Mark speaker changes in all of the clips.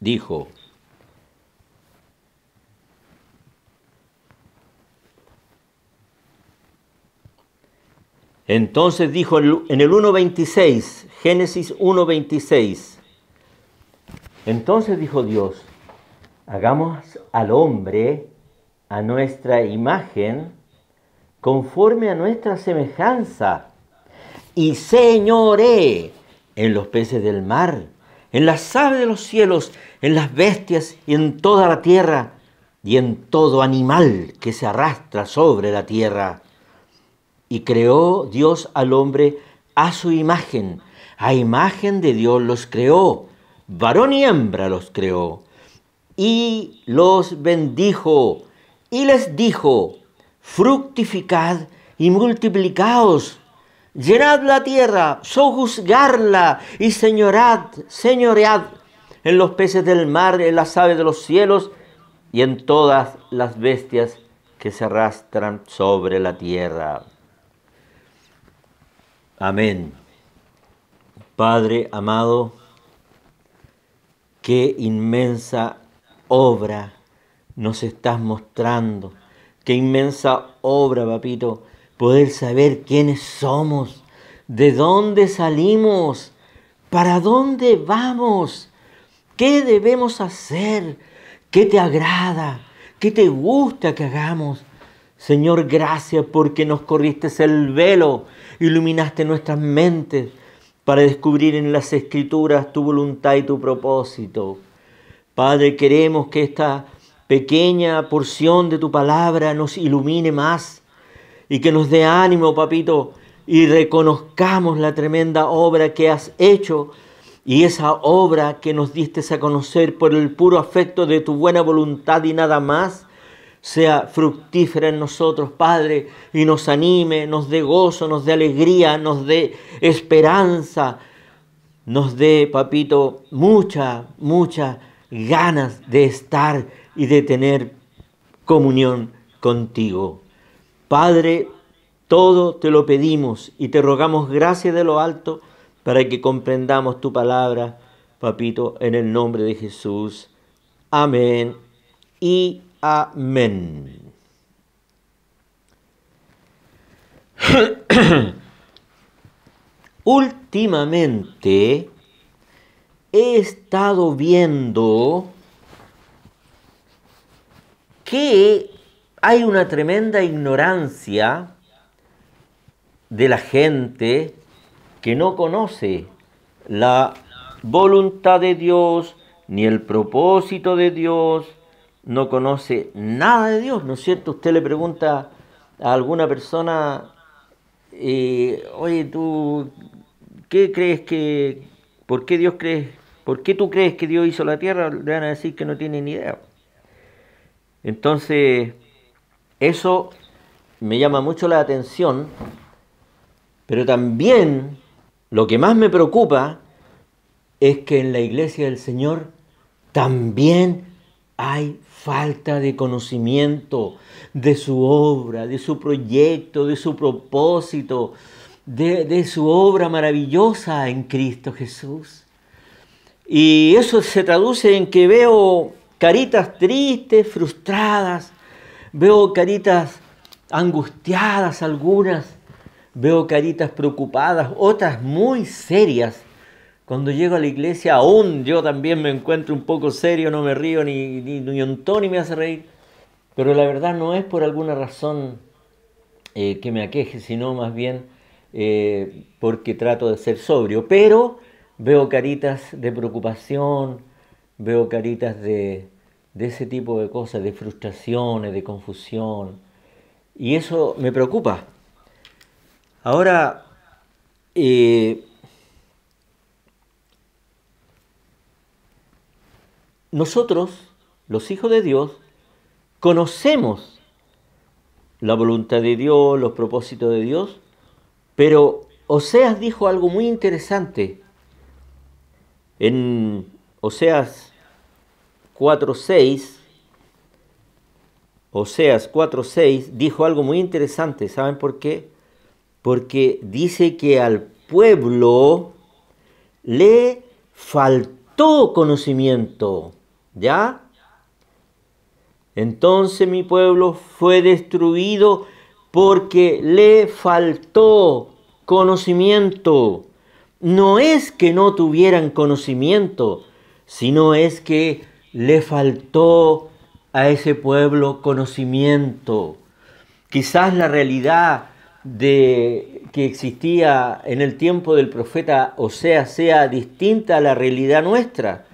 Speaker 1: dijo, Entonces dijo en el 1.26, Génesis 1.26, entonces dijo Dios, hagamos al hombre a nuestra imagen, conforme a nuestra semejanza, y señore en los peces del mar, en las aves de los cielos, en las bestias y en toda la tierra y en todo animal que se arrastra sobre la tierra. Y creó Dios al hombre a su imagen, a imagen de Dios los creó, varón y hembra los creó, y los bendijo, y les dijo, fructificad y multiplicaos, llenad la tierra, sojuzgarla y señorad, señoread en los peces del mar, en las aves de los cielos y en todas las bestias que se arrastran sobre la tierra. Amén. Padre amado, qué inmensa obra nos estás mostrando. Qué inmensa obra, papito, poder saber quiénes somos, de dónde salimos, para dónde vamos. ¿Qué debemos hacer? ¿Qué te agrada? ¿Qué te gusta que hagamos? Señor, gracias porque nos corriste el velo, iluminaste nuestras mentes para descubrir en las escrituras tu voluntad y tu propósito. Padre, queremos que esta pequeña porción de tu palabra nos ilumine más y que nos dé ánimo, papito, y reconozcamos la tremenda obra que has hecho y esa obra que nos diste a conocer por el puro afecto de tu buena voluntad y nada más, sea fructífera en nosotros, Padre, y nos anime, nos dé gozo, nos dé alegría, nos dé esperanza, nos dé, papito, muchas, muchas ganas de estar y de tener comunión contigo. Padre, todo te lo pedimos y te rogamos gracia de lo alto para que comprendamos tu palabra, papito, en el nombre de Jesús. Amén y amén. Últimamente he estado viendo que hay una tremenda ignorancia de la gente que no conoce la voluntad de Dios, ni el propósito de Dios, no conoce nada de Dios, ¿no es cierto? Usted le pregunta a alguna persona, eh, oye, tú, ¿qué crees que, por qué Dios crees, por qué tú crees que Dios hizo la tierra? Le van a decir que no tiene ni idea. Entonces, eso me llama mucho la atención, pero también lo que más me preocupa es que en la iglesia del Señor también hay falta de conocimiento de su obra, de su proyecto, de su propósito, de, su obra maravillosa en Cristo Jesús. Y eso se traduce en que veo caritas tristes, frustradas, veo caritas angustiadas algunas, Veo caritas preocupadas, otras muy serias. Cuando llego a la iglesia, aún yo también me encuentro un poco serio, no me río ni, ni, ni me hace reír. Pero la verdad no es por alguna razón eh, que me aqueje, sino más bien eh, porque trato de ser sobrio. Pero veo caritas de preocupación, veo caritas de ese tipo de cosas, de frustraciones, de confusión. Y eso me preocupa, Ahora, eh, nosotros, los hijos de Dios, conocemos la voluntad de Dios, los propósitos de Dios, pero Oseas dijo algo muy interesante. En Oseas 4.6, Oseas 4.6 dijo algo muy interesante, ¿saben por qué? porque dice que al pueblo le faltó conocimiento, ¿ya? Entonces mi pueblo fue destruido porque le faltó conocimiento. No es que no tuvieran conocimiento, sino es que le faltó a ese pueblo conocimiento. Quizás la realidad de, que existía en el tiempo del profeta o sea sea distinta a la realidad nuestra,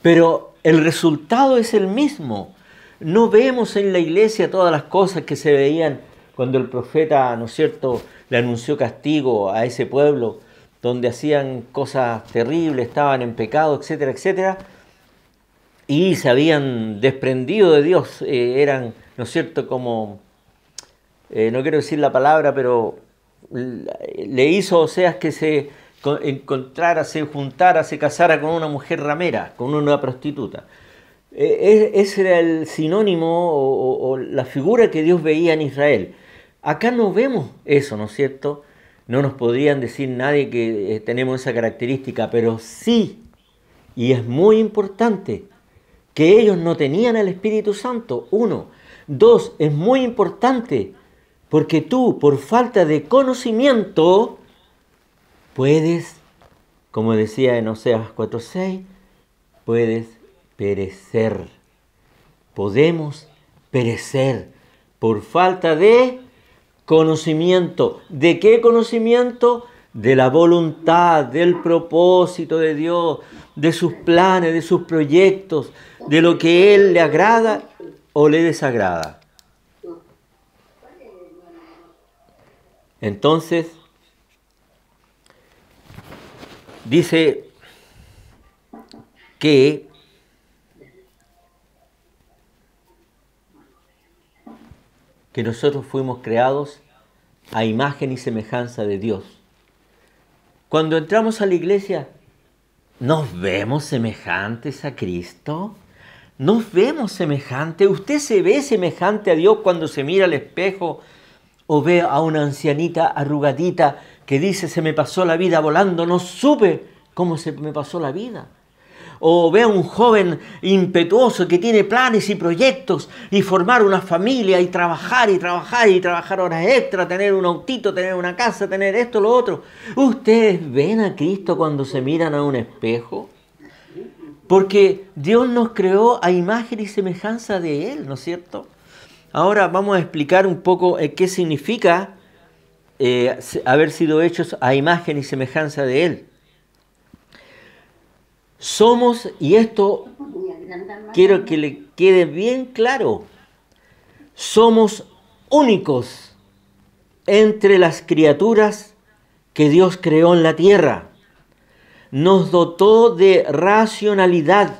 Speaker 1: pero el resultado es el mismo. No vemos en la iglesia todas las cosas que se veían cuando el profeta, ¿no es cierto?, le anunció castigo a ese pueblo donde hacían cosas terribles, estaban en pecado, etcétera, etcétera, y se habían desprendido de Dios, eh, eran, ¿no es cierto?, como eh, no quiero decir la palabra, pero le hizo o Oseas que se encontrara, se juntara, se casara con una mujer ramera, con una prostituta. E-, ese era el sinónimo o, la figura que Dios veía en Israel. Acá no vemos eso, ¿no es cierto? No nos podrían decir nadie que eh, tenemos esa característica, pero sí, y es muy importante, que ellos no tenían el Espíritu Santo, uno. Dos, es muy importante porque tú, por falta de conocimiento, puedes, como decía en Oseas 4.6, puedes perecer. Podemos perecer por falta de conocimiento. ¿De qué conocimiento? De la voluntad, del propósito de Dios, de sus planes, de sus proyectos, de lo que Él le agrada o le desagrada. Entonces, dice que que nosotros fuimos creados a imagen y semejanza de Dios. Cuando entramos a la iglesia, ¿nos vemos semejantes a Cristo? ¿Nos vemos semejantes? ¿Usted se ve semejante a Dios cuando se mira al espejo o veo a una ancianita arrugadita que dice se me pasó la vida volando, no supe cómo se me pasó la vida. O ve a un joven impetuoso que tiene planes y proyectos y formar una familia y trabajar y trabajar y trabajar horas extra, tener un autito, tener una casa, tener esto, lo otro. ¿Ustedes ven a Cristo cuando se miran a un espejo? Porque Dios nos creó a imagen y semejanza de Él, ¿no es cierto? Ahora vamos a explicar un poco eh, qué significa eh, haber sido hechos a imagen y semejanza de Él. Somos, y esto quiero que le quede bien claro, somos únicos entre las criaturas que Dios creó en la tierra. Nos dotó de racionalidad,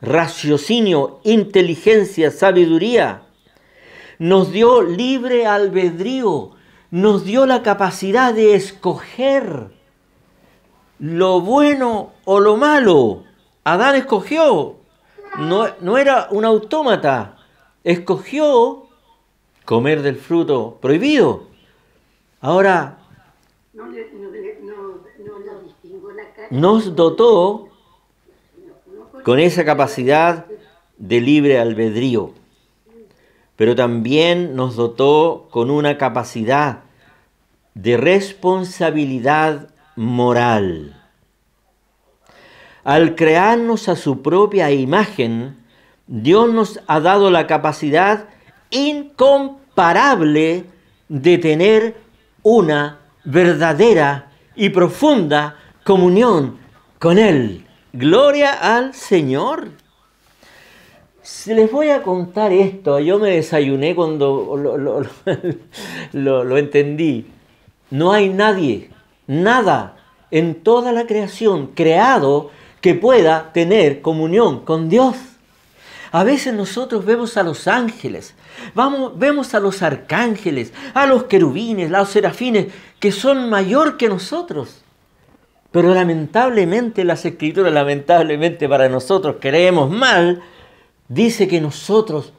Speaker 1: raciocinio, inteligencia, sabiduría nos dio libre albedrío, nos dio la capacidad de escoger lo bueno o lo malo. Adán escogió, no, era un autómata, escogió comer del fruto prohibido. Ahora, nos dotó con esa capacidad de libre albedrío pero también nos dotó con una capacidad de responsabilidad moral. Al crearnos a su propia imagen, Dios nos ha dado la capacidad incomparable de tener una verdadera y profunda comunión con Él. Gloria al Señor les voy a contar esto. Yo me desayuné cuando lo, lo, lo, lo, entendí. No hay nadie, nada en toda la creación creado que pueda tener comunión con Dios. A veces nosotros vemos a los ángeles, vamos, vemos a los arcángeles, a los querubines, a los serafines, que son mayor que nosotros. Pero lamentablemente las escrituras, lamentablemente para nosotros, creemos mal dice que nosotros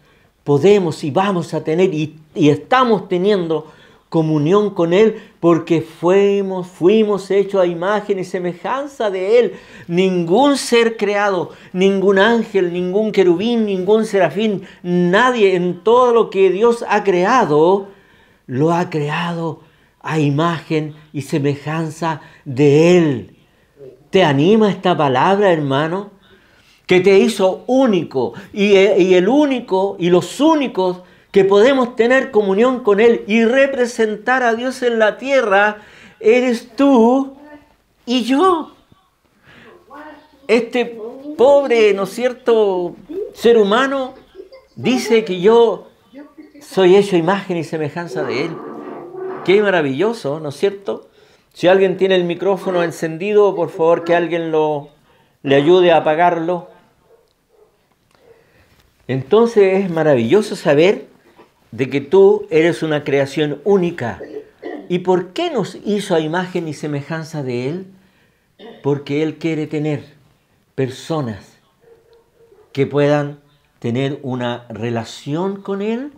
Speaker 1: podemos y vamos a tener y, estamos teniendo comunión con Él porque fuimos, fuimos hechos a imagen y semejanza de Él. Ningún ser creado, ningún ángel, ningún querubín, ningún serafín, nadie en todo lo que Dios ha creado, lo ha creado a imagen y semejanza de Él. ¿Te anima esta palabra, hermano? que te hizo único eh, y, el único y los únicos que podemos tener comunión con Él y representar a Dios en la tierra, eres tú y yo. Este pobre, ¿no es cierto?, ser humano dice que yo soy hecho imagen y semejanza de Él. Qué maravilloso, ¿no es cierto? Si alguien tiene el micrófono encendido, por favor que alguien lo, le ayude a apagarlo. Entonces es maravilloso saber de que tú eres una creación única. ¿Y por qué nos hizo a imagen y semejanza de Él? Porque Él quiere tener personas que puedan tener una relación con Él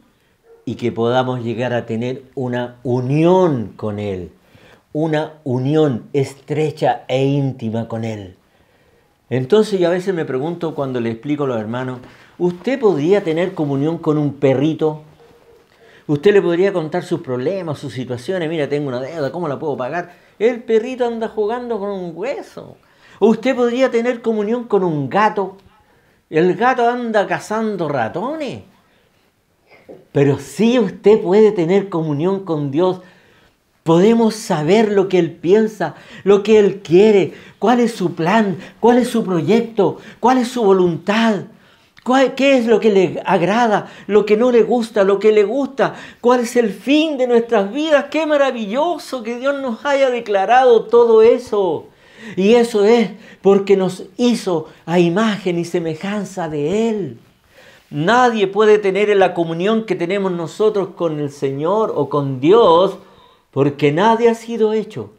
Speaker 1: y que podamos llegar a tener una unión con Él, una unión estrecha e íntima con Él. Entonces yo a veces me pregunto cuando le explico a los hermanos, ¿Usted podría tener comunión con un perrito? Usted le podría contar sus problemas, sus situaciones. Mira, tengo una deuda, ¿cómo la puedo pagar? El perrito anda jugando con un hueso. Usted podría tener comunión con un gato. El gato anda cazando ratones. Pero si usted puede tener comunión con Dios. Podemos saber lo que Él piensa, lo que Él quiere, cuál es su plan, cuál es su proyecto, cuál es su voluntad. ¿Qué es lo que le agrada, lo que no le gusta, lo que le gusta? ¿Cuál es el fin de nuestras vidas? Qué maravilloso que Dios nos haya declarado todo eso. Y eso es porque nos hizo a imagen y semejanza de Él. Nadie puede tener la comunión que tenemos nosotros con el Señor o con Dios porque nadie ha sido hecho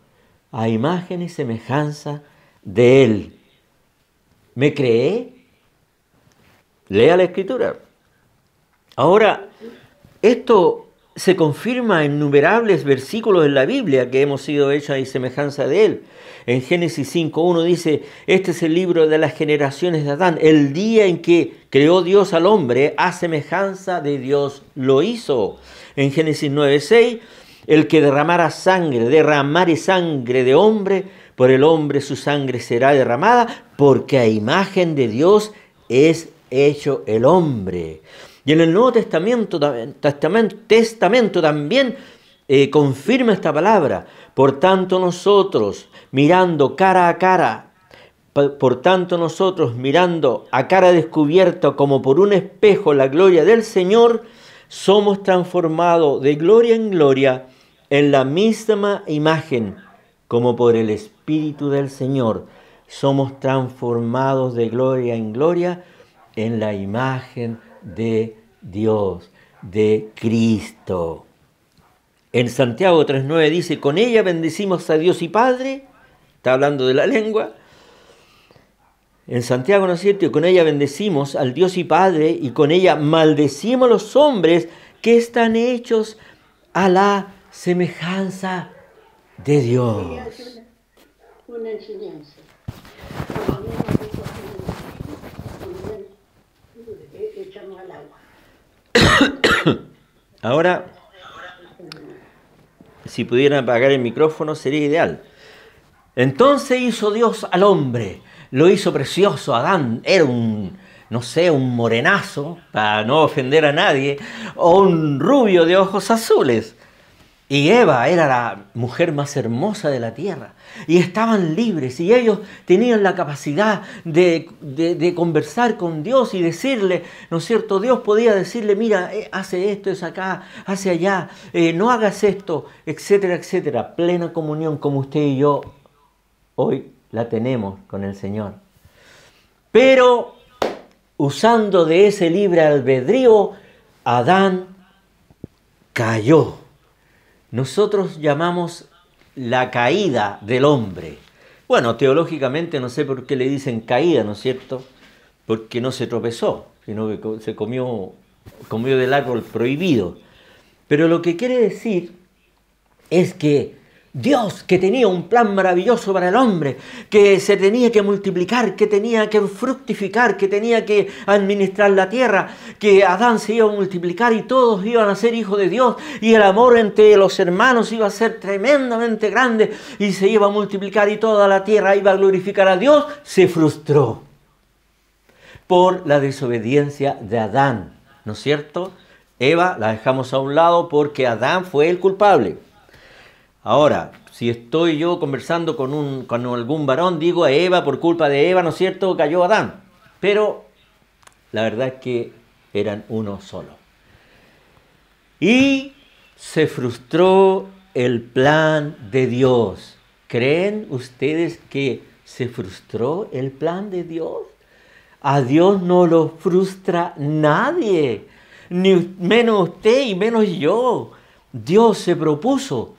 Speaker 1: a imagen y semejanza de Él. ¿Me creé? Lea la escritura. Ahora, esto se confirma en innumerables versículos en la Biblia que hemos sido hechos y semejanza de él. En Génesis 5.1 dice, este es el libro de las generaciones de Adán. El día en que creó Dios al hombre, a semejanza de Dios lo hizo. En Génesis 9.6, el que derramara sangre, derramare sangre de hombre, por el hombre su sangre será derramada, porque a imagen de Dios es hecho el hombre. Y en el Nuevo Testamento, también eh, confirma esta palabra. Por tanto nosotros, mirando cara a cara, por tanto nosotros, mirando a cara descubierta como por un espejo la gloria del Señor, somos transformados de gloria en gloria en la misma imagen, como por el Espíritu del Señor. Somos transformados de gloria en gloria en la imagen de Dios, de Cristo. En Santiago 3.9 dice, con ella bendecimos a Dios y Padre, está hablando de la lengua. En Santiago, ¿no es cierto? con ella bendecimos al Dios y Padre y con ella maldecimos a los hombres que están hechos a la semejanza de Dios. Ahora, si pudieran apagar el micrófono sería ideal. Entonces hizo Dios al hombre, lo hizo precioso. Adán era un, no sé, un morenazo, para no ofender a nadie, o un rubio de ojos azules. Y Eva era la mujer más hermosa de la tierra. Y estaban libres. Y ellos tenían la capacidad de, conversar con Dios y decirle, ¿no es cierto? Dios podía decirle, mira, eh, hace esto, es acá, hace allá, eh, no hagas esto, etcétera, etcétera. Plena comunión como usted y yo hoy la tenemos con el Señor. Pero usando de ese libre albedrío, Adán cayó nosotros llamamos la caída del hombre. Bueno, teológicamente no sé por qué le dicen caída, ¿no es cierto? Porque no se tropezó, sino que se comió, comió del árbol prohibido. Pero lo que quiere decir es que Dios que tenía un plan maravilloso para el hombre, que se tenía que multiplicar, que tenía que fructificar, que tenía que administrar la tierra, que Adán se iba a multiplicar y todos iban a ser hijos de Dios y el amor entre los hermanos iba a ser tremendamente grande y se iba a multiplicar y toda la tierra iba a glorificar a Dios, se frustró por la desobediencia de Adán, ¿no es cierto? Eva la dejamos a un lado porque Adán fue el culpable. Ahora, si estoy yo conversando con, un, algún varón, digo a Eva, por culpa de Eva, ¿no es cierto?, cayó Adán. Pero la verdad es que eran uno solo. Y se frustró el plan de Dios. ¿Creen ustedes que se frustró el plan de Dios? A Dios no lo frustra nadie, ni menos usted y menos yo. Dios se propuso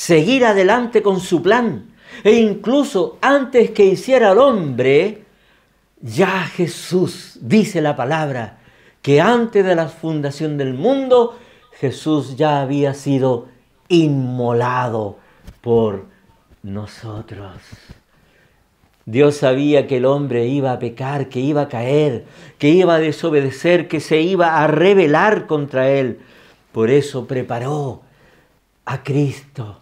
Speaker 1: seguir adelante con su plan. E incluso antes que hiciera el hombre, ya Jesús dice la palabra que antes de la fundación del mundo, Jesús ya había sido inmolado por nosotros. Dios sabía que el hombre iba a pecar, que iba a caer, que iba a desobedecer, que se iba a rebelar contra él. Por eso preparó a Cristo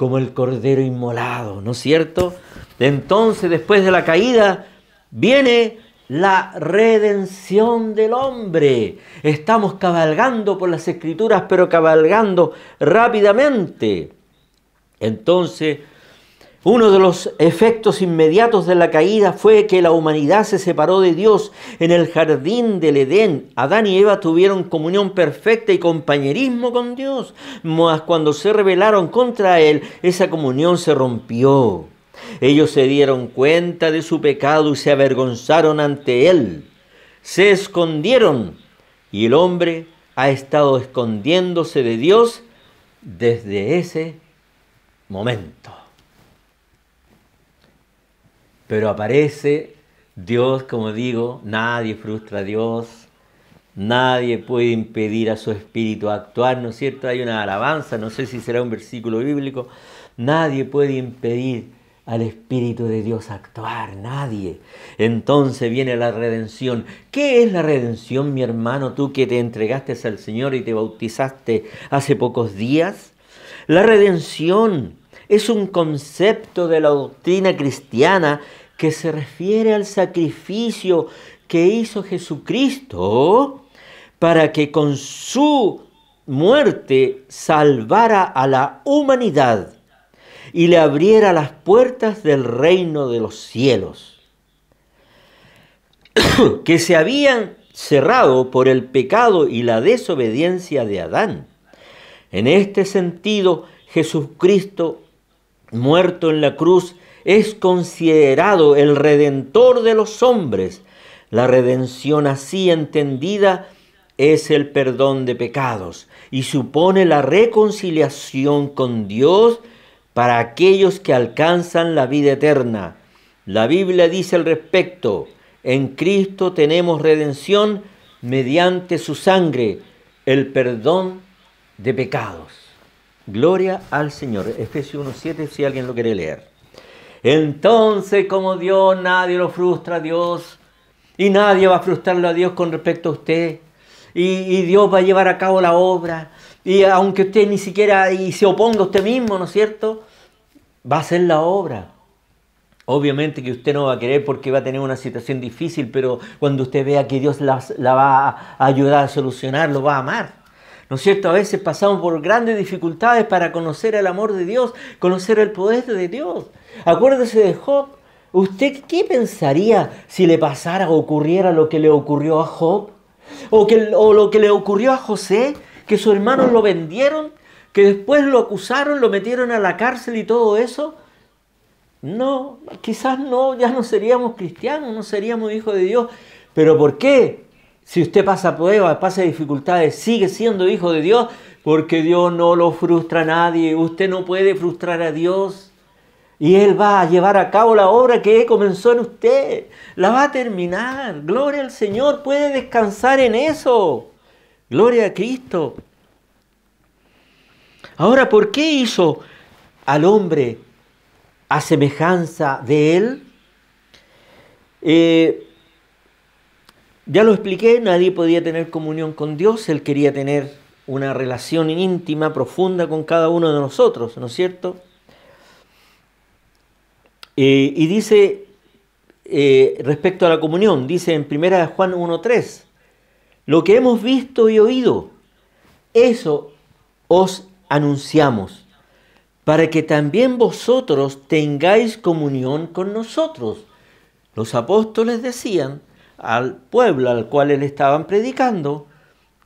Speaker 1: como el cordero inmolado, ¿no es cierto? Entonces, después de la caída, viene la redención del hombre. Estamos cabalgando por las escrituras, pero cabalgando rápidamente. Entonces, uno de los efectos inmediatos de la caída fue que la humanidad se separó de Dios en el jardín del Edén. Adán y Eva tuvieron comunión perfecta y compañerismo con Dios, mas cuando se rebelaron contra Él, esa comunión se rompió. Ellos se dieron cuenta de su pecado y se avergonzaron ante Él. Se escondieron y el hombre ha estado escondiéndose de Dios desde ese momento pero aparece Dios, como digo, nadie frustra a Dios, nadie puede impedir a su espíritu actuar, ¿no es cierto? Hay una alabanza, no sé si será un versículo bíblico, nadie puede impedir al Espíritu de Dios actuar, nadie. Entonces viene la redención. ¿Qué es la redención, mi hermano, tú que te entregaste al Señor y te bautizaste hace pocos días? La redención es un concepto de la doctrina cristiana que se refiere al sacrificio que hizo Jesucristo para que con su muerte salvara a la humanidad y le abriera las puertas del reino de los cielos, que se habían cerrado por el pecado y la desobediencia de Adán. En este sentido, Jesucristo, muerto en la cruz, es considerado el redentor de los hombres. La redención así entendida es el perdón de pecados y supone la reconciliación con Dios para aquellos que alcanzan la vida eterna. La Biblia dice al respecto, en Cristo tenemos redención mediante su sangre, el perdón de pecados. Gloria al Señor. Efesios 1.7 si alguien lo quiere leer. Entonces, como Dios, nadie lo frustra a Dios. Y nadie va a frustrarlo a Dios con respecto a usted. Y, Dios va a llevar a cabo la obra. Y aunque usted ni siquiera y se oponga a usted mismo, ¿no es cierto? Va a hacer la obra. Obviamente que usted no va a querer porque va a tener una situación difícil, pero cuando usted vea que Dios la, la va a ayudar a solucionar, lo va a amar. ¿No es cierto? A veces pasamos por grandes dificultades para conocer el amor de Dios, conocer el poder de Dios. Acuérdese de Job. ¿Usted qué pensaría si le pasara o ocurriera lo que le ocurrió a Job? ¿O, lo que le ocurrió a José? Que sus hermanos lo vendieron, que después lo acusaron, lo metieron a la cárcel y todo eso. No, quizás no, ya no seríamos cristianos, no seríamos hijos de Dios. ¿Pero por qué? Si usted pasa pruebas, pasa dificultades, sigue siendo hijo de Dios, porque Dios no lo frustra a nadie. Usted no puede frustrar a Dios. Y Él va a llevar a cabo la obra que comenzó en usted. La va a terminar. Gloria al Señor. Puede descansar en eso. Gloria a Cristo. Ahora, ¿por qué hizo al hombre a semejanza de Él? Eh, ya lo expliqué, nadie podía tener comunión con Dios, Él quería tener una relación íntima, profunda con cada uno de nosotros, ¿no es cierto? Eh, y dice eh, respecto a la comunión, dice en 1 Juan 1.3, lo que hemos visto y oído, eso os anunciamos, para que también vosotros tengáis comunión con nosotros. Los apóstoles decían, al pueblo al cual él estaban predicando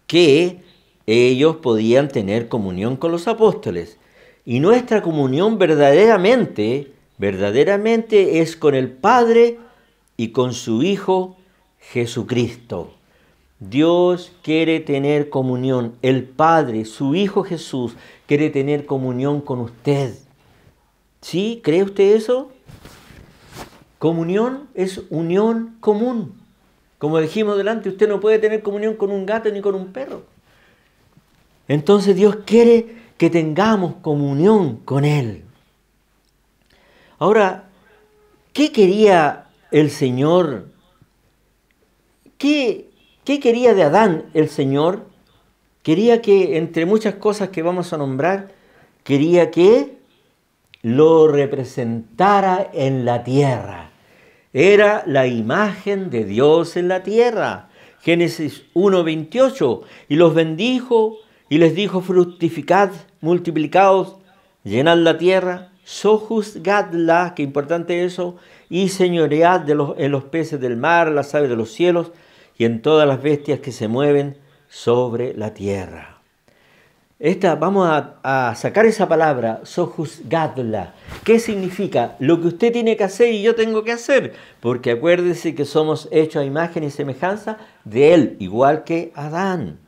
Speaker 1: que ellos podían tener comunión con los apóstoles. Y nuestra comunión verdaderamente, verdaderamente es con el Padre y con su Hijo Jesucristo. Dios quiere tener comunión. El Padre, su Hijo Jesús, quiere tener comunión con usted. ¿Sí? ¿Cree usted eso? Comunión es unión común. Como dijimos delante, usted no puede tener comunión con un gato ni con un perro. Entonces Dios quiere que tengamos comunión con Él. Ahora, ¿qué quería el Señor? ¿Qué, quería de Adán el Señor? Quería que, entre muchas cosas que vamos a nombrar, quería que lo representara en la tierra era la imagen de Dios en la tierra. Génesis 1.28, y los bendijo y les dijo, fructificad, multiplicaos, llenad la tierra, sojuzgadla, que importante eso, y señoread de en los peces del mar, las aves de los cielos y en todas las bestias que se mueven sobre la tierra. Esta, vamos a, sacar esa palabra, sojuzgadla. ¿Qué significa? Lo que usted tiene que hacer y yo tengo que hacer. Porque acuérdese que somos hechos a imagen y semejanza de Él, igual que Adán.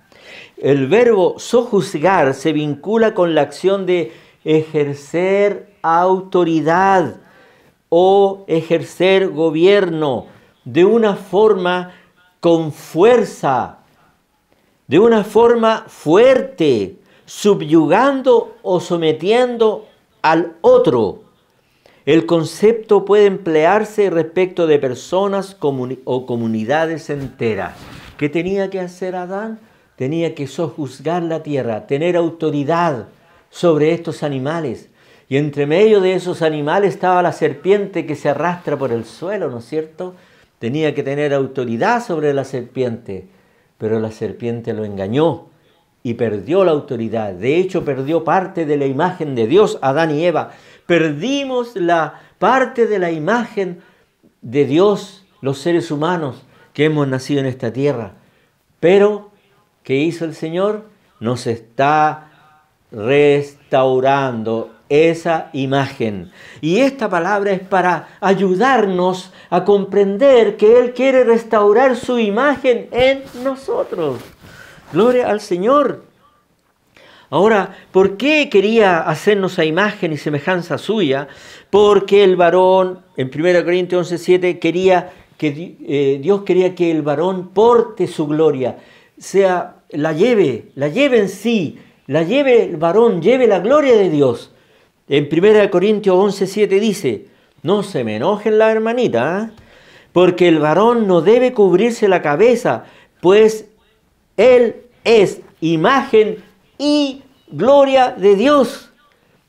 Speaker 1: El verbo sojuzgar se vincula con la acción de ejercer autoridad o ejercer gobierno de una forma con fuerza, de una forma fuerte, subyugando o sometiendo al otro. El concepto puede emplearse respecto de personas o comunidades enteras. ¿Qué tenía que hacer Adán? Tenía que sojuzgar la tierra, tener autoridad sobre estos animales. Y entre medio de esos animales estaba la serpiente que se arrastra por el suelo, ¿no es cierto? Tenía que tener autoridad sobre la serpiente, pero la serpiente lo engañó y perdió la autoridad. De hecho, perdió parte de la imagen de Dios, Adán y Eva. Perdimos la parte de la imagen de Dios, los seres humanos que hemos nacido en esta tierra. Pero, ¿qué hizo el Señor? Nos está restaurando esa imagen. Y esta palabra es para ayudarnos a comprender que Él quiere restaurar su imagen en nosotros. Gloria al Señor. Ahora, ¿por qué quería hacernos a imagen y semejanza suya? Porque el varón, en 1 Corintios 11:7, quería que eh, Dios quería que el varón porte su gloria, sea la lleve, la lleve en sí, la lleve el varón, lleve la gloria de Dios. En 1 Corintios 11:7 dice, no se me enojen la hermanita, ¿eh? porque el varón no debe cubrirse la cabeza, pues él es imagen y gloria de Dios,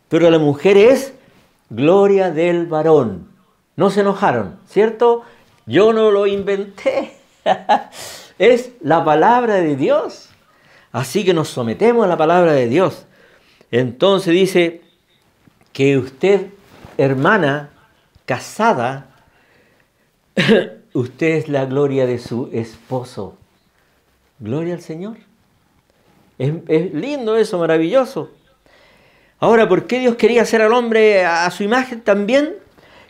Speaker 1: pero la mujer es gloria del varón. No se enojaron, ¿cierto? Yo no lo inventé. es la palabra de Dios. Así que nos sometemos a la palabra de Dios. Entonces dice que usted, hermana, casada, usted es la gloria de su esposo. Gloria al Señor. Es, lindo eso, maravilloso. Ahora, ¿por qué Dios quería hacer al hombre a su imagen también?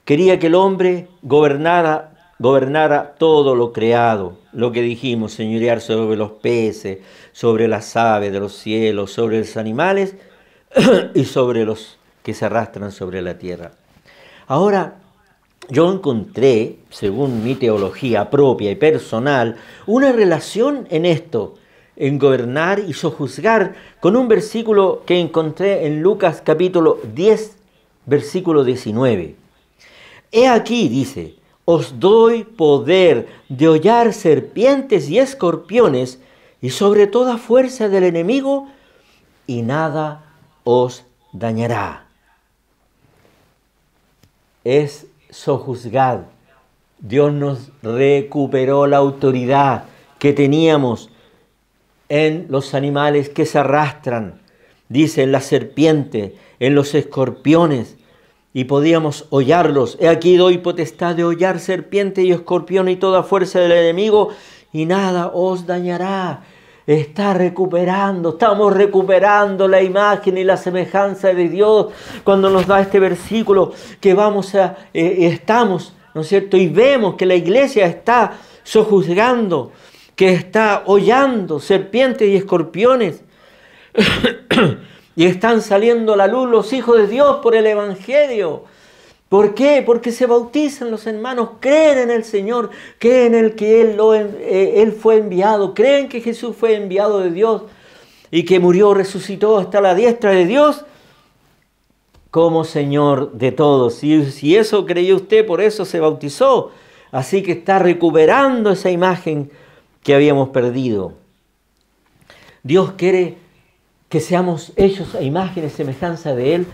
Speaker 1: Quería que el hombre gobernara, gobernara todo lo creado, lo que dijimos, señorear sobre los peces, sobre las aves de los cielos, sobre los animales y sobre los que se arrastran sobre la tierra. Ahora, yo encontré, según mi teología propia y personal, una relación en esto, en gobernar y sojuzgar, con un versículo que encontré en Lucas capítulo 10, versículo 19. He aquí, dice, os doy poder de hollar serpientes y escorpiones y sobre toda fuerza del enemigo, y nada os dañará. Es sojuzgad. Dios nos recuperó la autoridad que teníamos en los animales que se arrastran, dice en la serpiente, en los escorpiones, y podíamos hollarlos. He aquí doy potestad de hollar serpiente y escorpión y toda fuerza del enemigo, y nada os dañará está recuperando, estamos recuperando la imagen y la semejanza de Dios cuando nos da este versículo que vamos a, eh, eh, estamos, ¿no es cierto? Y vemos que la iglesia está sojuzgando, que está hollando serpientes y escorpiones. y están saliendo a la luz los hijos de Dios por el Evangelio. ¿Por qué? Porque se bautizan los hermanos, creen en el Señor, creen en el que Él, eh, fue enviado, creen que Jesús fue enviado de Dios y que murió, resucitó hasta la diestra de Dios como Señor de todos. Y si eso creyó usted, por eso se bautizó. Así que está recuperando esa imagen que habíamos perdido. Dios quiere que seamos hechos a imagen y semejanza de Él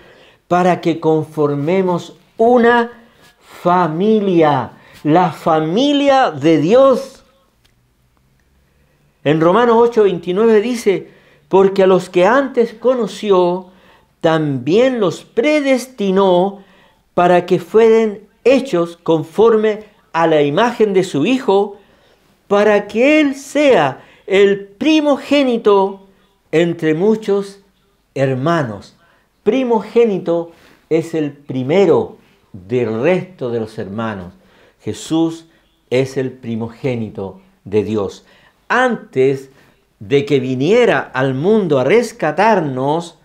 Speaker 1: para que conformemos una familia, la familia de Dios. En Romanos 8:29 dice, porque a los que antes conoció, también los predestinó para que fueran hechos conforme a la imagen de su Hijo, para que Él sea el primogénito entre muchos hermanos. Primogénito es el primero, del resto de los hermanos. Jesús es el primogénito de Dios. Antes de que viniera al mundo a rescatarnos,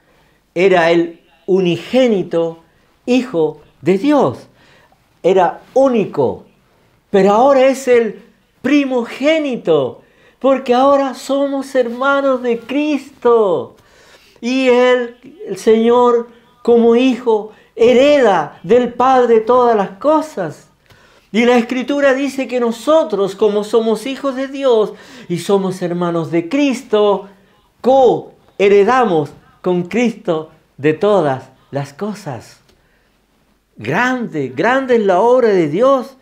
Speaker 1: era el unigénito Hijo de Dios. Era único, pero ahora es el primogénito, porque ahora somos hermanos de Cristo. Y el, el Señor como Hijo hereda del Padre todas las cosas. Y la Escritura dice que nosotros, como somos hijos de Dios y somos hermanos de Cristo, co-heredamos con Cristo de todas las cosas. Grande, grande es la obra de Dios.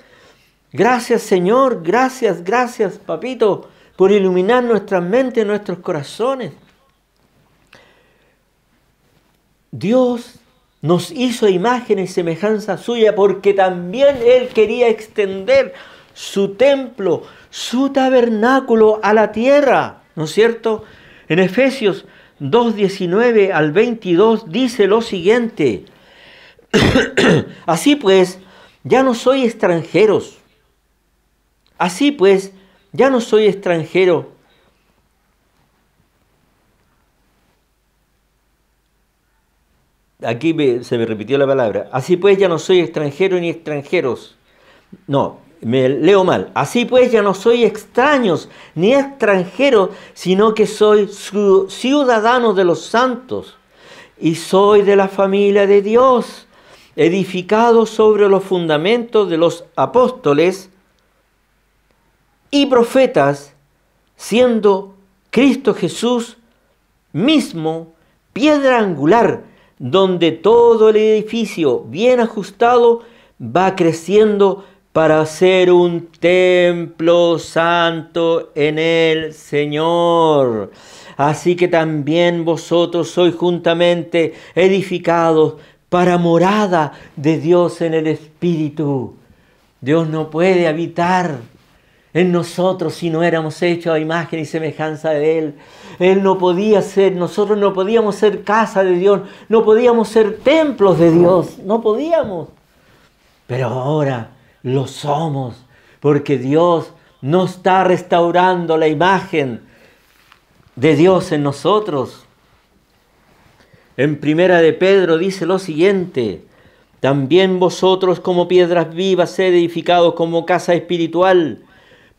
Speaker 1: Gracias Señor, gracias, gracias Papito, por iluminar nuestras mentes, nuestros corazones. Dios nos hizo imagen y semejanza suya porque también Él quería extender su templo, su tabernáculo a la tierra, ¿no es cierto? En Efesios 2.19 al 22 dice lo siguiente, así pues, ya no soy extranjeros, así pues, ya no soy extranjero, aquí se me repitió la palabra, así pues ya no soy extranjero ni extranjeros. No, me leo mal. Así pues ya no soy extraños ni extranjeros, sino que soy ciudadano de los santos y soy de la familia de Dios, edificado sobre los fundamentos de los apóstoles y profetas, siendo Cristo Jesús mismo piedra angular donde todo el edificio bien ajustado va creciendo para ser un templo santo en el Señor. Así que también vosotros sois juntamente edificados para morada de Dios en el Espíritu. Dios no puede habitar en nosotros si no éramos hechos a imagen y semejanza de Él. Él no podía ser, nosotros no podíamos ser casa de Dios, no podíamos ser templos de Dios, no podíamos. Pero ahora lo somos, porque Dios nos está restaurando la imagen de Dios en nosotros. En primera de Pedro dice lo siguiente, también vosotros como piedras vivas sed edificados como casa espiritual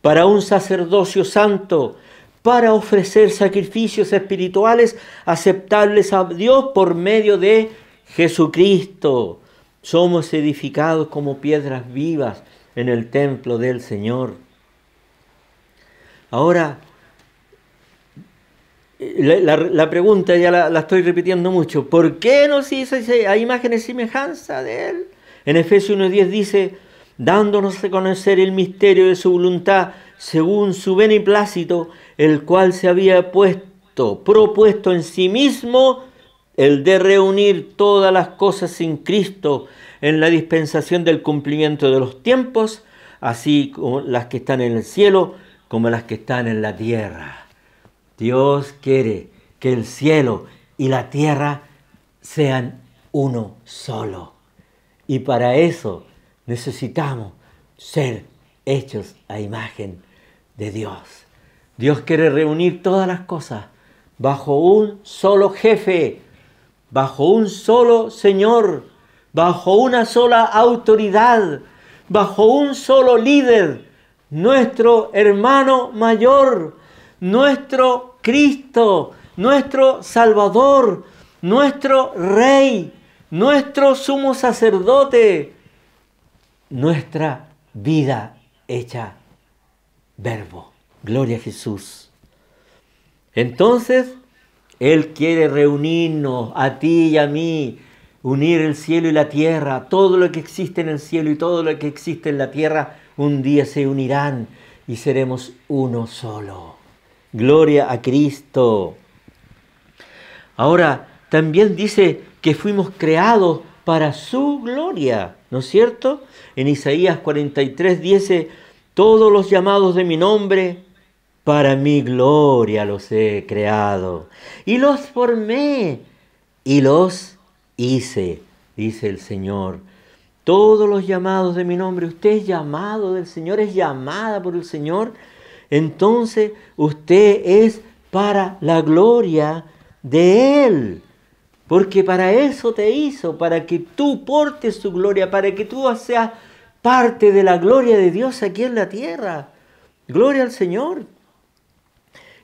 Speaker 1: para un sacerdocio santo, para ofrecer sacrificios espirituales aceptables a Dios por medio de Jesucristo. Somos edificados como piedras vivas en el templo del Señor. Ahora, la, pregunta ya la, estoy repitiendo mucho. ¿Por qué nos hizo a imagen y semejanza de Él? En Efesios 1.10 dice, dándonos a conocer el misterio de su voluntad según su beneplácito, el cual se había puesto, propuesto en sí mismo, el de reunir todas las cosas sin Cristo en la dispensación del cumplimiento de los tiempos, así como las que están en el cielo como las que están en la tierra. Dios quiere que el cielo y la tierra sean uno solo. Y para eso necesitamos ser hechos a imagen de Dios. Dios quiere reunir todas las cosas bajo un solo jefe, bajo un solo Señor, bajo una sola autoridad, bajo un solo líder, nuestro hermano mayor, nuestro Cristo, nuestro Salvador, nuestro Rey, nuestro sumo sacerdote, nuestra vida hecha verbo. Gloria a Jesús. Entonces, Él quiere reunirnos a ti y a mí, unir el cielo y la tierra, todo lo que existe en el cielo y todo lo que existe en la tierra, un día se unirán y seremos uno solo. Gloria a Cristo. Ahora, también dice que fuimos creados para su gloria, ¿no es cierto? En Isaías 43 dice, todos los llamados de mi nombre, para mi gloria los he creado, y los formé, y los hice, dice el Señor. Todos los llamados de mi nombre, usted es llamado del Señor, es llamada por el Señor, entonces usted es para la gloria de Él. Porque para eso te hizo, para que tú portes su gloria, para que tú seas parte de la gloria de Dios aquí en la tierra. Gloria al Señor.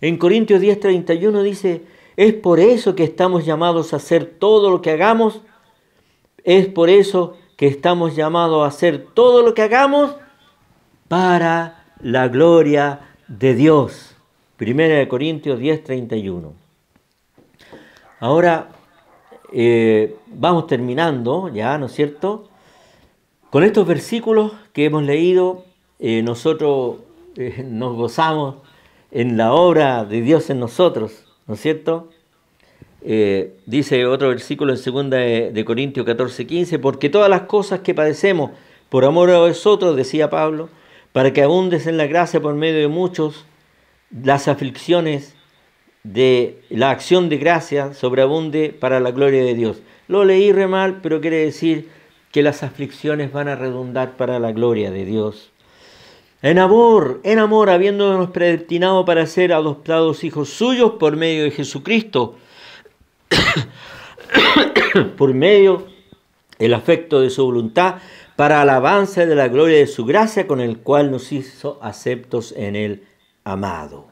Speaker 1: En Corintios 10:31 dice, es por eso que estamos llamados a hacer todo lo que hagamos, es por eso que estamos llamados a hacer todo lo que hagamos para la gloria de Dios. Primera de Corintios 10:31. Ahora eh, vamos terminando, ¿ya? ¿No es cierto? Con estos versículos que hemos leído, eh, nosotros eh, nos gozamos en la obra de Dios en nosotros, ¿no es cierto? dice otro versículo en 2 de, Corintios 14, 15, porque todas las cosas que padecemos por amor a vosotros, decía Pablo, para que abundes en la gracia por medio de muchos, las aflicciones de la acción de gracia sobreabunde para la gloria de Dios. Lo leí re mal, pero quiere decir que las aflicciones van a redundar para la gloria de Dios. En amor, en amor, habiéndonos predestinado para ser adoptados hijos suyos por medio de Jesucristo, por medio el afecto de su voluntad, para alabanza de la gloria de su gracia con el cual nos hizo aceptos en el amado.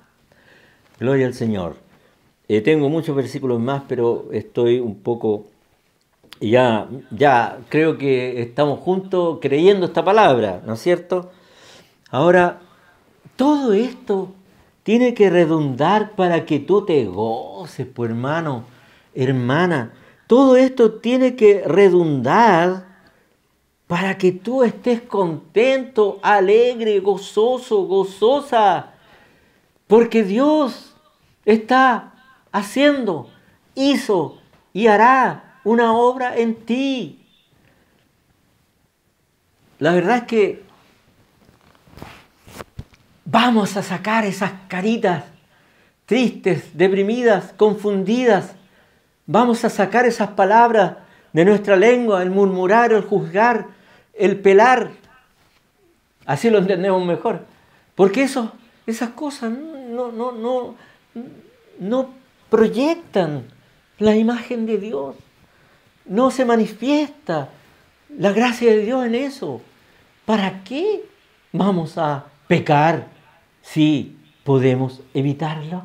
Speaker 1: Gloria al Señor. Eh, tengo muchos versículos más, pero estoy un poco... Ya, ya, creo que estamos juntos creyendo esta palabra, ¿no es cierto? Ahora, todo esto tiene que redundar para que tú te goces, pues hermano, hermana. Todo esto tiene que redundar para que tú estés contento, alegre, gozoso, gozosa. Porque Dios está haciendo, hizo y hará una obra en ti. La verdad es que vamos a sacar esas caritas tristes, deprimidas, confundidas. Vamos a sacar esas palabras de nuestra lengua, el murmurar, el juzgar, el pelar. Así lo entendemos mejor. Porque eso, esas cosas no, no, no, no proyectan la imagen de Dios, no se manifiesta la gracia de Dios en eso. ¿Para qué vamos a pecar si podemos evitarlo?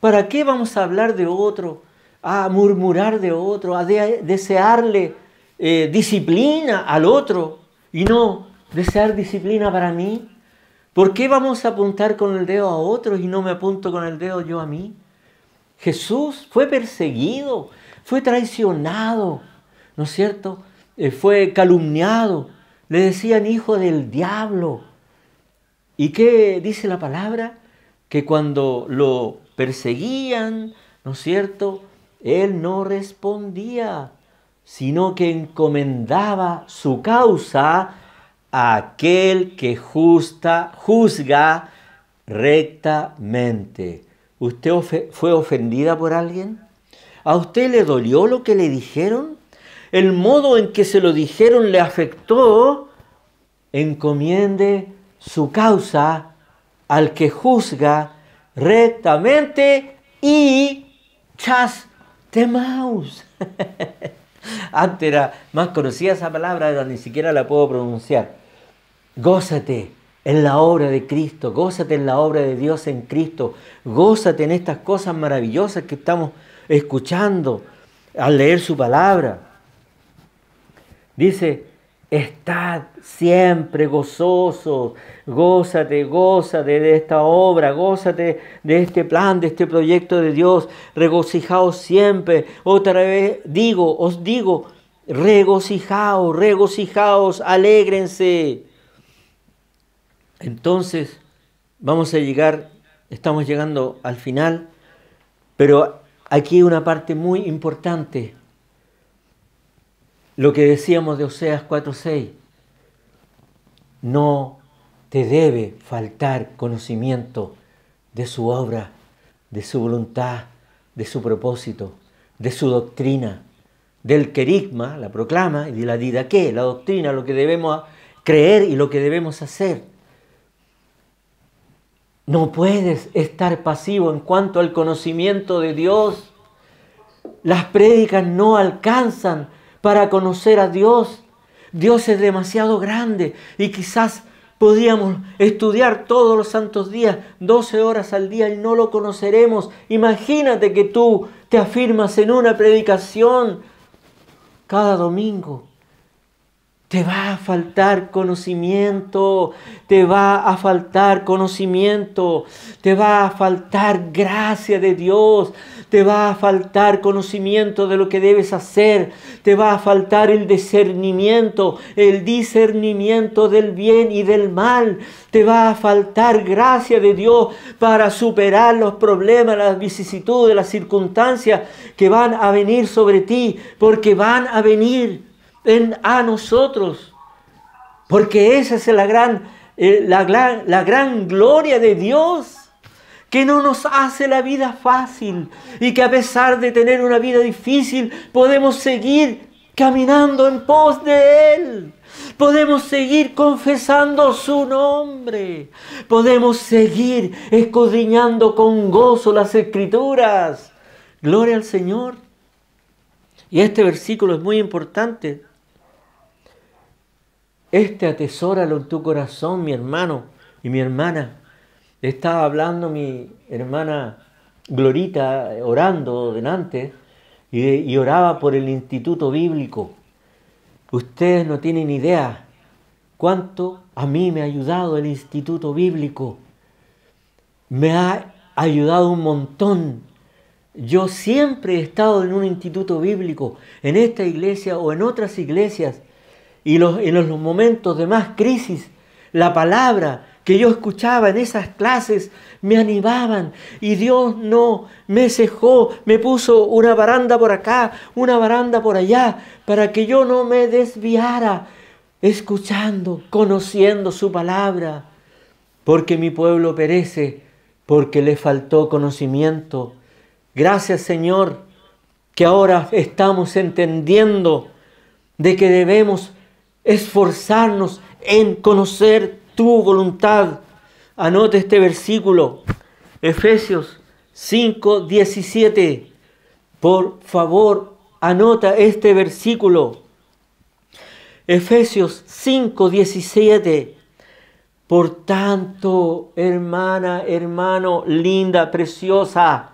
Speaker 1: ¿Para qué vamos a hablar de otro, a murmurar de otro, a desearle eh, disciplina al otro y no desear disciplina para mí? ¿Por qué vamos a apuntar con el dedo a otros y no me apunto con el dedo yo a mí? Jesús fue perseguido, fue traicionado, ¿no es cierto? Eh, fue calumniado, le decían hijo del diablo. ¿Y qué dice la palabra? Que cuando lo perseguían, ¿no es cierto? Él no respondía, sino que encomendaba su causa aquel que justa, juzga rectamente. ¿Usted fue ofendida por alguien? ¿A usted le dolió lo que le dijeron? ¿El modo en que se lo dijeron le afectó? Encomiende su causa al que juzga rectamente y Mouse. Antes era más conocida esa palabra, ni siquiera la puedo pronunciar. Gózate en la obra de Cristo, gózate en la obra de Dios en Cristo, gózate en estas cosas maravillosas que estamos escuchando al leer su palabra. Dice, estad siempre gozosos, gózate, gózate de esta obra, gózate de este plan, de este proyecto de Dios, regocijaos siempre. Otra vez digo, os digo, regocijaos, regocijaos, alégrense. Entonces, vamos a llegar, estamos llegando al final, pero aquí una parte muy importante, lo que decíamos de Oseas 4.6, no te debe faltar conocimiento de su obra, de su voluntad, de su propósito, de su doctrina, del querigma, la proclama, y de la didaqué, la doctrina, lo que debemos creer y lo que debemos hacer. No puedes estar pasivo en cuanto al conocimiento de Dios. Las prédicas no alcanzan para conocer a Dios. Dios es demasiado grande y quizás podíamos estudiar todos los santos días, 12 horas al día y no lo conoceremos. Imagínate que tú te afirmas en una predicación cada domingo te va a faltar conocimiento, te va a faltar conocimiento, te va a faltar gracia de Dios, te va a faltar conocimiento de lo que debes hacer, te va a faltar el discernimiento, el discernimiento del bien y del mal, te va a faltar gracia de Dios para superar los problemas, las vicisitudes, las circunstancias que van a venir sobre ti, porque van a venir a nosotros. Porque esa es eh, la gran, la gran gloria de Dios que no nos hace la vida fácil y que a pesar de tener una vida difícil podemos seguir caminando en pos de Él. Podemos seguir confesando su nombre. Podemos seguir escudriñando con gozo las escrituras. Gloria al Señor. Y este versículo es muy importante este atesóralo en tu corazón, mi hermano y mi hermana. Estaba hablando mi hermana Glorita, orando delante, y, y oraba por el Instituto Bíblico. Ustedes no tienen idea cuánto a mí me ha ayudado el Instituto Bíblico. Me ha ayudado un montón. Yo siempre he estado en un instituto bíblico, en esta iglesia o en otras iglesias y los, en los momentos de más crisis, la palabra que yo escuchaba en esas clases me animaban y Dios no me cejó, me puso una baranda por acá, una baranda por allá, para que yo no me desviara escuchando, conociendo su palabra, porque mi pueblo perece, porque le faltó conocimiento. Gracias Señor, que ahora estamos entendiendo de que debemos esforzarnos en conocer tu voluntad. Anota este versículo, Efesios 5, Por favor, anota este versículo. Efesios 5, Por tanto, hermana, hermano, linda, preciosa,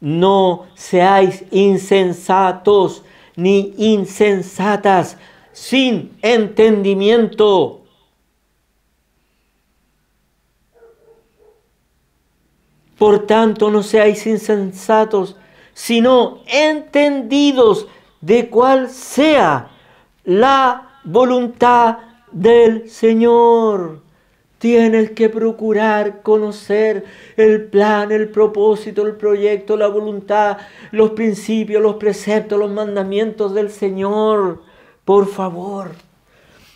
Speaker 1: no seáis insensatos ni insensatas, sin entendimiento. Por tanto, no seáis insensatos, sino entendidos de cuál sea la voluntad del Señor. Tienes que procurar conocer el plan, el propósito, el proyecto, la voluntad, los principios, los preceptos, los mandamientos del Señor. Por favor.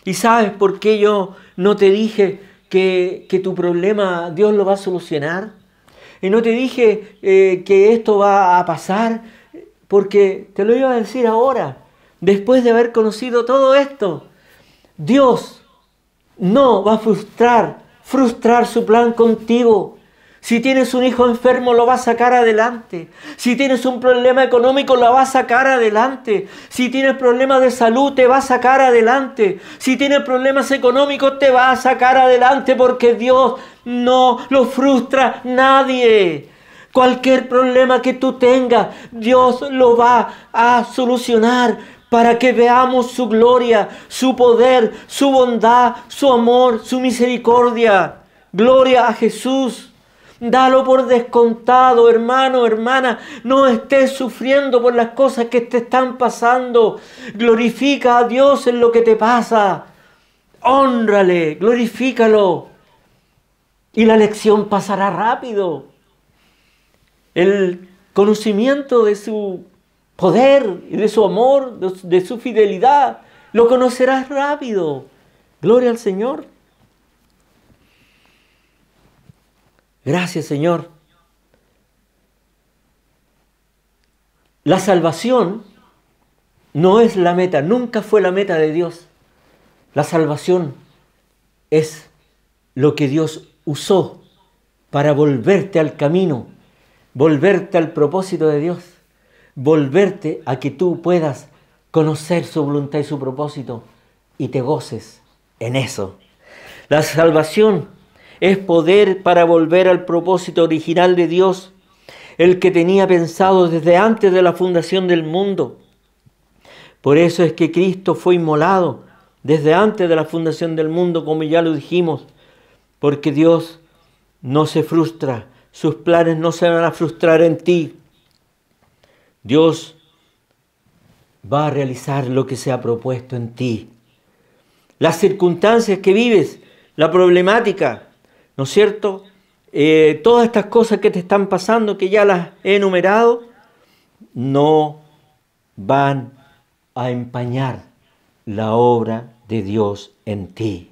Speaker 1: ¿Y sabes por qué yo no te dije que, tu problema Dios lo va a solucionar? Y no te dije eh, que esto va a pasar, porque te lo iba a decir ahora, después de haber conocido todo esto. Dios no va a frustrar, frustrar su plan contigo. Si tienes un hijo enfermo, lo vas a sacar adelante. Si tienes un problema económico, lo vas a sacar adelante. Si tienes problemas de salud, te va a sacar adelante. Si tienes problemas económicos, te va a sacar adelante porque Dios no lo frustra nadie. Cualquier problema que tú tengas, Dios lo va a solucionar para que veamos su gloria, su poder, su bondad, su amor, su misericordia. Gloria a Jesús. Dalo por descontado, hermano, hermana. No estés sufriendo por las cosas que te están pasando. Glorifica a Dios en lo que te pasa. Honrale, glorifícalo. Y la lección pasará rápido. El conocimiento de su poder y de su amor, de su fidelidad, lo conocerás rápido. Gloria al Señor. Gracias Señor. La salvación no es la meta, nunca fue la meta de Dios. La salvación es lo que Dios usó para volverte al camino, volverte al propósito de Dios, volverte a que tú puedas conocer su voluntad y su propósito y te goces en eso. La salvación es poder para volver al propósito original de Dios, el que tenía pensado desde antes de la fundación del mundo. Por eso es que Cristo fue inmolado desde antes de la fundación del mundo, como ya lo dijimos, porque Dios no se frustra, sus planes no se van a frustrar en ti. Dios va a realizar lo que se ha propuesto en ti. Las circunstancias que vives, la problemática, ¿no es cierto? Eh, todas estas cosas que te están pasando, que ya las he enumerado, no van a empañar la obra de Dios en ti.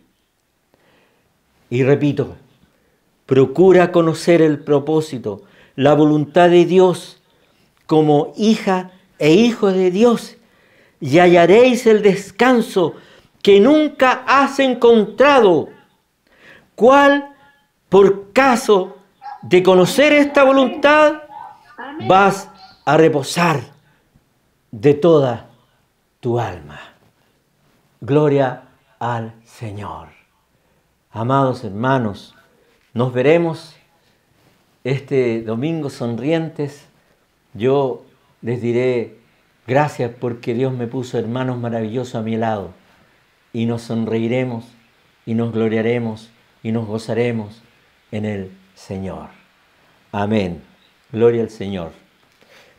Speaker 1: Y repito, procura conocer el propósito, la voluntad de Dios como hija e hijo de Dios y hallaréis el descanso que nunca has encontrado. ¿Cuál por caso de conocer esta voluntad, vas a reposar de toda tu alma. Gloria al Señor. Amados hermanos, nos veremos este domingo sonrientes. Yo les diré gracias porque Dios me puso hermanos maravillosos a mi lado y nos sonreiremos y nos gloriaremos y nos gozaremos en el Señor. Amén. Gloria al Señor.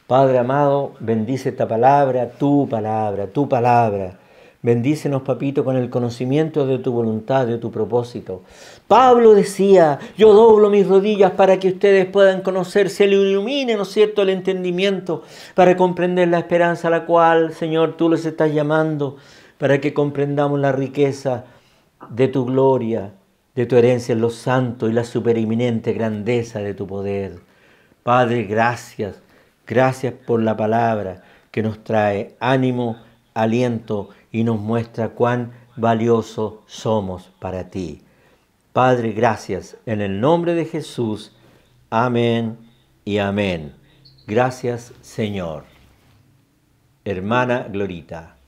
Speaker 1: Padre amado, bendice esta palabra, tu palabra, tu palabra. Bendícenos, papito, con el conocimiento de tu voluntad, de tu propósito. Pablo decía, yo doblo mis rodillas para que ustedes puedan conocer, se le ilumine, ¿no es cierto?, el entendimiento, para comprender la esperanza a la cual, Señor, tú les estás llamando, para que comprendamos la riqueza de tu gloria, de tu herencia en los santos y la supereminente grandeza de tu poder. Padre, gracias, gracias por la palabra que nos trae ánimo, aliento y nos muestra cuán valiosos somos para ti. Padre, gracias en el nombre de Jesús. Amén y amén. Gracias, Señor. Hermana Glorita.